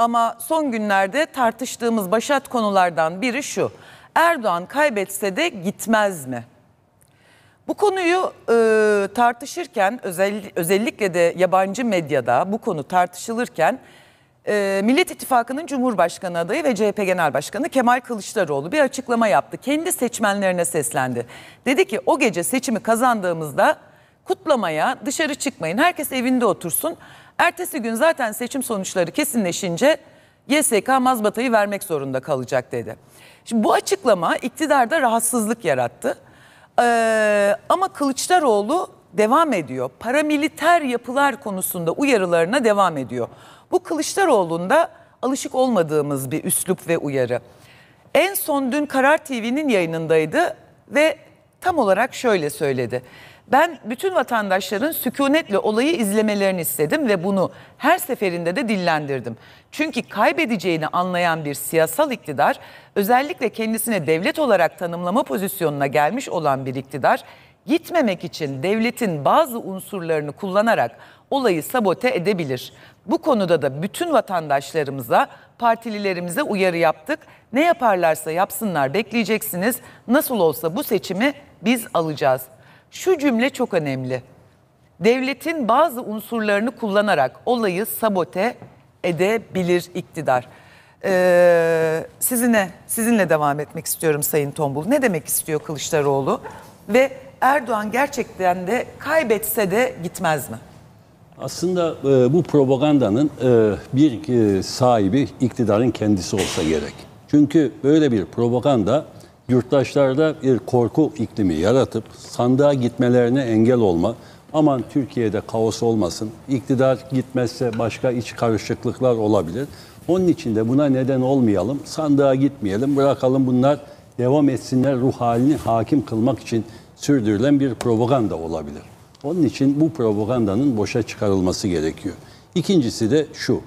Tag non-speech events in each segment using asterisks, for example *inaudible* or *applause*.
Ama son günlerde tartıştığımız başat konulardan biri şu. Erdoğan kaybetse de gitmez mi? Bu konuyu e, tartışırken özel, özellikle de yabancı medyada bu konu tartışılırken e, Millet İttifakı'nın Cumhurbaşkanı adayı ve CHP Genel Başkanı Kemal Kılıçdaroğlu bir açıklama yaptı. Kendi seçmenlerine seslendi. Dedi ki o gece seçimi kazandığımızda kutlamaya dışarı çıkmayın. Herkes evinde otursun. Ertesi gün zaten seçim sonuçları kesinleşince YSK mazbatayı vermek zorunda kalacak dedi. Şimdi bu açıklama iktidarda rahatsızlık yarattı. Ee, ama Kılıçdaroğlu devam ediyor. Paramiliter yapılar konusunda uyarılarına devam ediyor. Bu Kılıçdaroğlu'nda alışık olmadığımız bir üslup ve uyarı. En son dün Karar TV'nin yayınındaydı ve tam olarak şöyle söyledi. Ben bütün vatandaşların sükunetle olayı izlemelerini istedim ve bunu her seferinde de dillendirdim. Çünkü kaybedeceğini anlayan bir siyasal iktidar, özellikle kendisine devlet olarak tanımlama pozisyonuna gelmiş olan bir iktidar, gitmemek için devletin bazı unsurlarını kullanarak olayı sabote edebilir. Bu konuda da bütün vatandaşlarımıza, partililerimize uyarı yaptık. Ne yaparlarsa yapsınlar bekleyeceksiniz. Nasıl olsa bu seçimi biz alacağız. Şu cümle çok önemli. Devletin bazı unsurlarını kullanarak olayı sabote edebilir iktidar. Ee, sizine sizinle devam etmek istiyorum Sayın Tombul. Ne demek istiyor Kılıçdaroğlu ve Erdoğan gerçekten de kaybetse de gitmez mi? Aslında e, bu propagandanın e, bir e, sahibi iktidarın kendisi olsa gerek. Çünkü böyle bir propaganda yurttaşlarda bir korku iklimi yaratıp sandığa gitmelerine engel olma, aman Türkiye'de kaos olmasın, iktidar gitmezse başka iç karışıklıklar olabilir. Onun için de buna neden olmayalım, sandığa gitmeyelim, bırakalım bunlar devam etsinler ruh halini hakim kılmak için sürdürülen bir propaganda olabilir. Onun için bu propagandanın boşa çıkarılması gerekiyor. İkincisi de şu,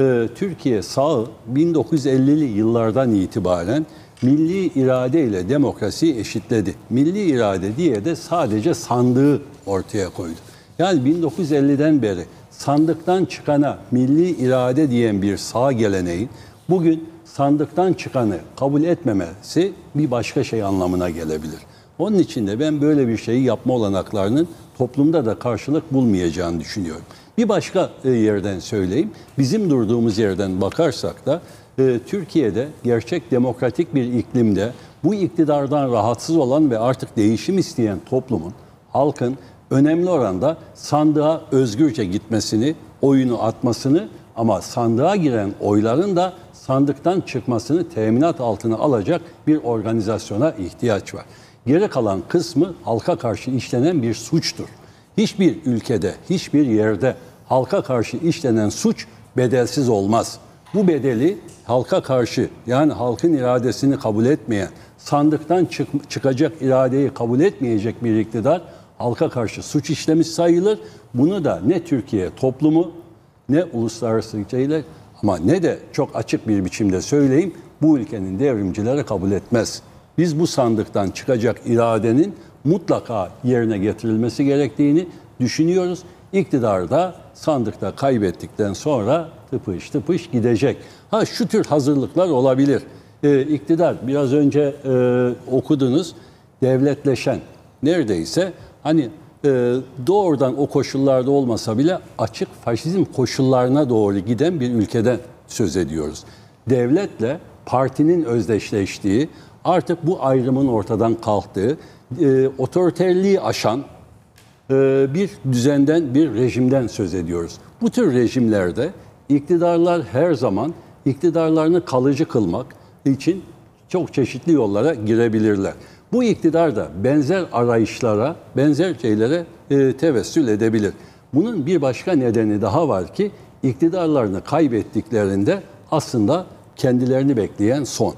e, Türkiye sağı 1950'li yıllardan itibaren milli irade ile demokrasiyi eşitledi. Milli irade diye de sadece sandığı ortaya koydu. Yani 1950'den beri sandıktan çıkana milli irade diyen bir sağ geleneğin bugün sandıktan çıkanı kabul etmemesi bir başka şey anlamına gelebilir. Onun için de ben böyle bir şeyi yapma olanaklarının toplumda da karşılık bulmayacağını düşünüyorum. Bir başka e, yerden söyleyeyim. Bizim durduğumuz yerden bakarsak da e, Türkiye'de gerçek demokratik bir iklimde bu iktidardan rahatsız olan ve artık değişim isteyen toplumun, halkın önemli oranda sandığa özgürce gitmesini, oyunu atmasını ama sandığa giren oyların da sandıktan çıkmasını teminat altına alacak bir organizasyona ihtiyaç var. Geri kalan kısmı halka karşı işlenen bir suçtur. Hiçbir ülkede, hiçbir yerde halka karşı işlenen suç bedelsiz olmaz. Bu bedeli halka karşı yani halkın iradesini kabul etmeyen, sandıktan çık çıkacak iradeyi kabul etmeyecek bir iktidar halka karşı suç işlemiş sayılır. Bunu da ne Türkiye toplumu ne uluslararası şeyler ama ne de çok açık bir biçimde söyleyeyim bu ülkenin devrimcileri kabul etmez biz bu sandıktan çıkacak iradenin mutlaka yerine getirilmesi gerektiğini düşünüyoruz. İktidar da sandıkta kaybettikten sonra tıpış tıpış gidecek. Ha şu tür hazırlıklar olabilir. Ee, iktidar biraz önce e, okudunuz devletleşen neredeyse hani e, doğrudan o koşullarda olmasa bile açık faşizm koşullarına doğru giden bir ülkeden söz ediyoruz. Devletle partinin özdeşleştiği artık bu ayrımın ortadan kalktığı, e, otoriterliği aşan e, bir düzenden, bir rejimden söz ediyoruz. Bu tür rejimlerde iktidarlar her zaman iktidarlarını kalıcı kılmak için çok çeşitli yollara girebilirler. Bu iktidar da benzer arayışlara, benzer şeylere e, tevessül edebilir. Bunun bir başka nedeni daha var ki iktidarlarını kaybettiklerinde aslında kendilerini bekleyen son.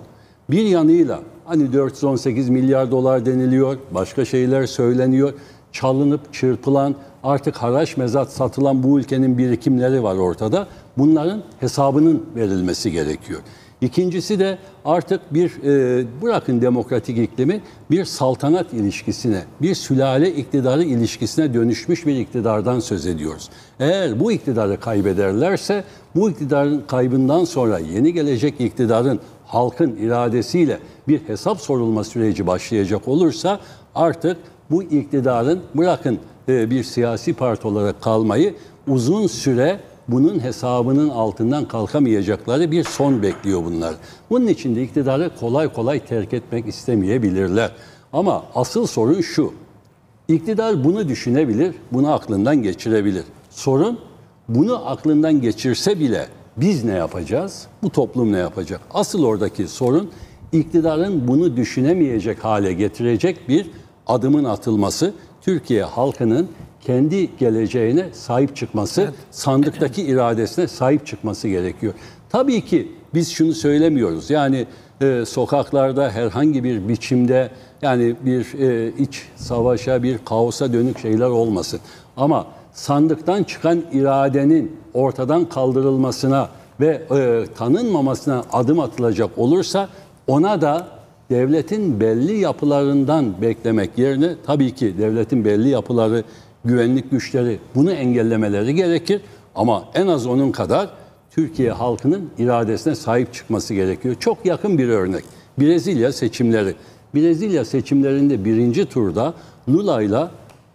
Bir yanıyla Hani 418 milyar dolar deniliyor, başka şeyler söyleniyor. Çalınıp çırpılan, artık haraç mezat satılan bu ülkenin birikimleri var ortada. Bunların hesabının verilmesi gerekiyor. İkincisi de artık bir e, bırakın demokratik iklimi bir saltanat ilişkisine, bir sülale iktidarı ilişkisine dönüşmüş bir iktidardan söz ediyoruz. Eğer bu iktidarı kaybederlerse bu iktidarın kaybından sonra yeni gelecek iktidarın halkın iradesiyle bir hesap sorulma süreci başlayacak olursa artık bu iktidarın bırakın e, bir siyasi parti olarak kalmayı uzun süre bunun hesabının altından kalkamayacakları bir son bekliyor bunlar. Bunun için de iktidarı kolay kolay terk etmek istemeyebilirler. Ama asıl sorun şu. İktidar bunu düşünebilir, bunu aklından geçirebilir. Sorun bunu aklından geçirse bile biz ne yapacağız? Bu toplum ne yapacak? Asıl oradaki sorun iktidarın bunu düşünemeyecek hale getirecek bir adımın atılması. Türkiye halkının kendi geleceğine sahip çıkması, evet. sandıktaki iradesine sahip çıkması gerekiyor. Tabii ki biz şunu söylemiyoruz. Yani e, sokaklarda herhangi bir biçimde yani bir e, iç savaşa, bir kaosa dönük şeyler olmasın. Ama sandıktan çıkan iradenin ortadan kaldırılmasına ve e, tanınmamasına adım atılacak olursa ona da devletin belli yapılarından beklemek yerine tabii ki devletin belli yapıları güvenlik güçleri bunu engellemeleri gerekir. Ama en az onun kadar Türkiye halkının iradesine sahip çıkması gerekiyor. Çok yakın bir örnek. Brezilya seçimleri. Brezilya seçimlerinde birinci turda Lula ile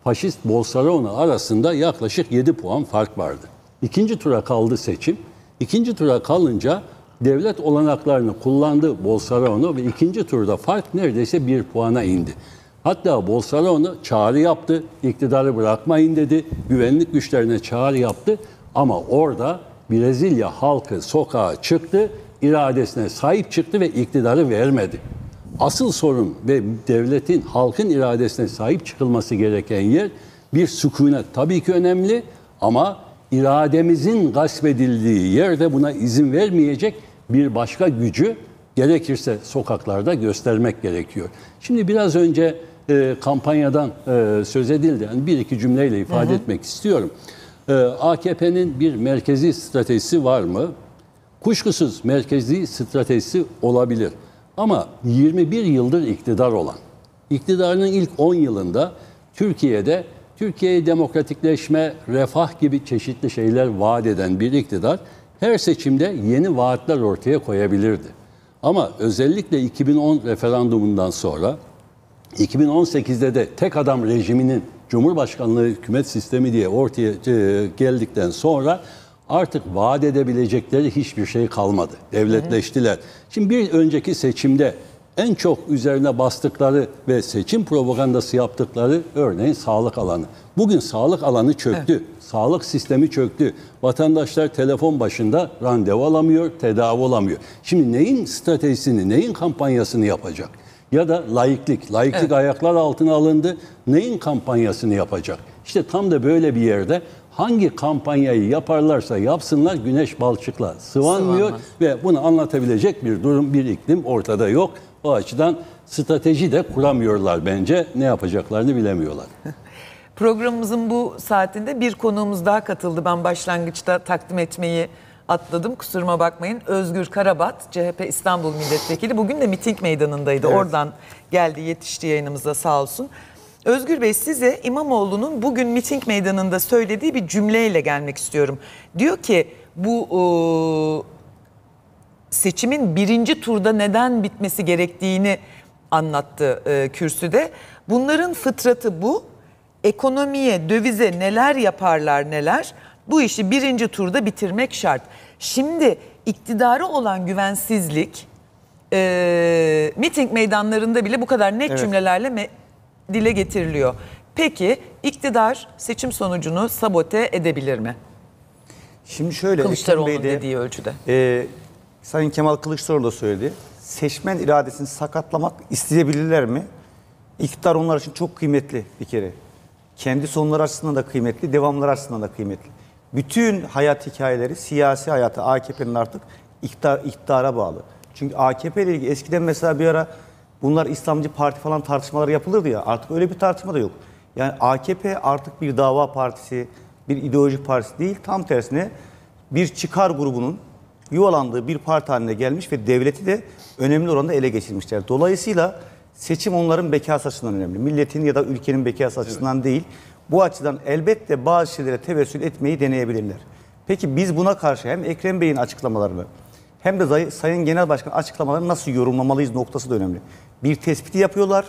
faşist Bolsonaro arasında yaklaşık 7 puan fark vardı. İkinci tura kaldı seçim. İkinci tura kalınca devlet olanaklarını kullandı Bolsonaro ve ikinci turda fark neredeyse 1 puana indi. Hatta Bolsonaro çağrı yaptı, iktidarı bırakmayın dedi, güvenlik güçlerine çağrı yaptı. Ama orada Brezilya halkı sokağa çıktı, iradesine sahip çıktı ve iktidarı vermedi. Asıl sorun ve devletin, halkın iradesine sahip çıkılması gereken yer bir sükunet tabii ki önemli ama irademizin gasp edildiği yerde buna izin vermeyecek bir başka gücü gerekirse sokaklarda göstermek gerekiyor. Şimdi biraz önce e, kampanyadan e, söz edildi. Yani bir iki cümleyle ifade hı hı. etmek istiyorum. E, AKP'nin bir merkezi stratejisi var mı? Kuşkusuz merkezi stratejisi olabilir. Ama 21 yıldır iktidar olan, iktidarının ilk 10 yılında Türkiye'de Türkiye'yi demokratikleşme, refah gibi çeşitli şeyler vaat eden bir iktidar her seçimde yeni vaatler ortaya koyabilirdi. Ama özellikle 2010 referandumundan sonra 2018'de de tek adam rejiminin Cumhurbaşkanlığı hükümet sistemi diye ortaya e, geldikten sonra artık vaat edebilecekleri hiçbir şey kalmadı. Devletleştiler. Evet. Şimdi bir önceki seçimde en çok üzerine bastıkları ve seçim propagandası yaptıkları örneğin sağlık alanı. Bugün sağlık alanı çöktü. Evet. Sağlık sistemi çöktü. Vatandaşlar telefon başında randevu alamıyor, tedavi olamıyor. Şimdi neyin stratejisini, neyin kampanyasını yapacak? Ya da laiklik. Laiklik evet. ayaklar altına alındı. Neyin kampanyasını yapacak? İşte tam da böyle bir yerde hangi kampanyayı yaparlarsa yapsınlar güneş balçıkla sıvanmıyor Sıvanmaz. ve bunu anlatabilecek bir durum, bir iklim ortada yok. O açıdan strateji de kuramıyorlar bence. Ne yapacaklarını bilemiyorlar. *laughs* Programımızın bu saatinde bir konuğumuz daha katıldı. Ben başlangıçta takdim etmeyi atladım kusuruma bakmayın. Özgür Karabat CHP İstanbul Milletvekili bugün de miting meydanındaydı. Evet. Oradan geldi yetişti yayınımıza sağ olsun. Özgür Bey size İmamoğlu'nun bugün miting meydanında söylediği bir cümleyle gelmek istiyorum. Diyor ki bu e, seçimin birinci turda neden bitmesi gerektiğini anlattı e, kürsüde. Bunların fıtratı bu. Ekonomiye, dövize neler yaparlar neler. Bu işi birinci turda bitirmek şart. Şimdi iktidarı olan güvensizlik e, miting meydanlarında bile bu kadar net evet. cümlelerle me- dile getiriliyor. Peki iktidar seçim sonucunu sabote edebilir mi? Şimdi şöyle Kılıçdaroğlu'nun Bey de, dediği ölçüde. E, Sayın Kemal Kılıçdaroğlu da söyledi. Seçmen iradesini sakatlamak isteyebilirler mi? İktidar onlar için çok kıymetli bir kere. Kendi sonları açısından da kıymetli, devamları açısından da kıymetli. Bütün hayat hikayeleri siyasi hayatı AKP'nin artık iktidar, iktidara bağlı. Çünkü AKP ile ilgili eskiden mesela bir ara bunlar İslamcı parti falan tartışmaları yapılırdı ya artık öyle bir tartışma da yok. Yani AKP artık bir dava partisi, bir ideolojik partisi değil tam tersine bir çıkar grubunun yuvalandığı bir parti haline gelmiş ve devleti de önemli oranda ele geçirmişler. Dolayısıyla seçim onların bekası açısından önemli. Milletin ya da ülkenin bekası açısından evet. değil. Bu açıdan elbette bazı şeylere tevessül etmeyi deneyebilirler. Peki biz buna karşı hem Ekrem Bey'in açıklamalarını hem de Sayın Genel Başkan açıklamalarını nasıl yorumlamalıyız noktası da önemli. Bir tespiti yapıyorlar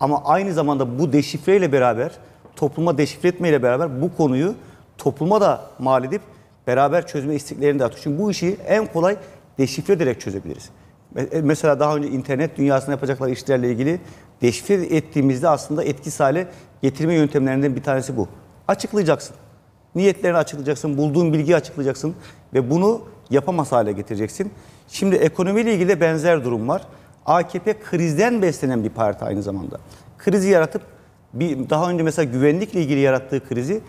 ama aynı zamanda bu deşifreyle beraber topluma deşifre etmeyle beraber bu konuyu topluma da mal edip beraber çözme isteklerini de artıyor. Çünkü bu işi en kolay deşifre ederek çözebiliriz. E, e, mesela daha önce internet dünyasında yapacakları işlerle ilgili deşifre ettiğimizde aslında etkisi. hale getirme yöntemlerinden bir tanesi bu. Açıklayacaksın. Niyetlerini açıklayacaksın, bulduğun bilgiyi açıklayacaksın ve bunu yapamaz hale getireceksin. Şimdi ekonomiyle ilgili de benzer durum var. AKP krizden beslenen bir parti aynı zamanda. Krizi yaratıp bir daha önce mesela güvenlikle ilgili yarattığı krizi